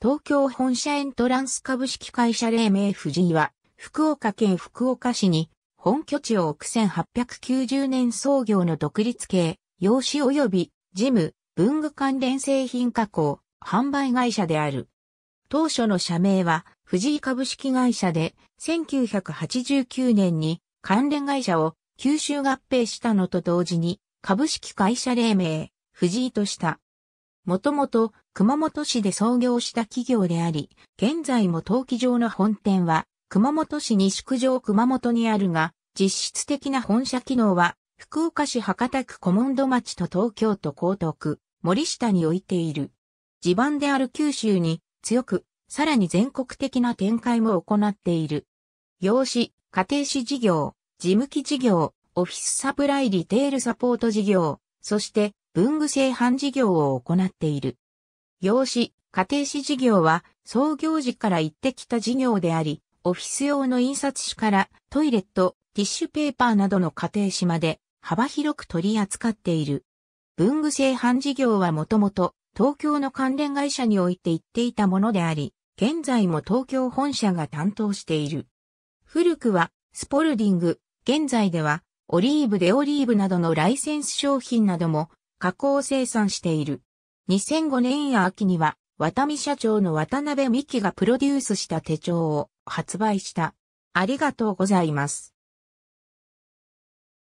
東京本社エントランス株式会社黎明藤井は、福岡県福岡市に、本拠地を置く1890年創業の独立系、用紙及び、事務、文具関連製品加工、販売会社である。当初の社名は、藤井株式会社で、1989年に関連会社を九州合併したのと同時に、株式会社黎明、藤井とした。もともと熊本市で創業した企業であり、現在も陶器場の本店は熊本市西区上熊本にあるが、実質的な本社機能は福岡市博多区小門戸町と東京都江東区森下に置いている。地盤である九州に強く、さらに全国的な展開も行っている。業種、家庭史事業、事務機事業、オフィスサプライリテールサポート事業、そして文具製版事業を行っている。業紙、家庭紙事業は創業時から行ってきた事業であり、オフィス用の印刷紙からトイレット、ティッシュペーパーなどの家庭紙まで幅広く取り扱っている。文具製版事業はもともと東京の関連会社において行っていたものであり、現在も東京本社が担当している。古くはスポルディング、現在ではオリーブでオリーブなどのライセンス商品なども加工生産している。2005年秋には、渡見社長の渡辺美希がプロデュースした手帳を発売した。ありがとうございます。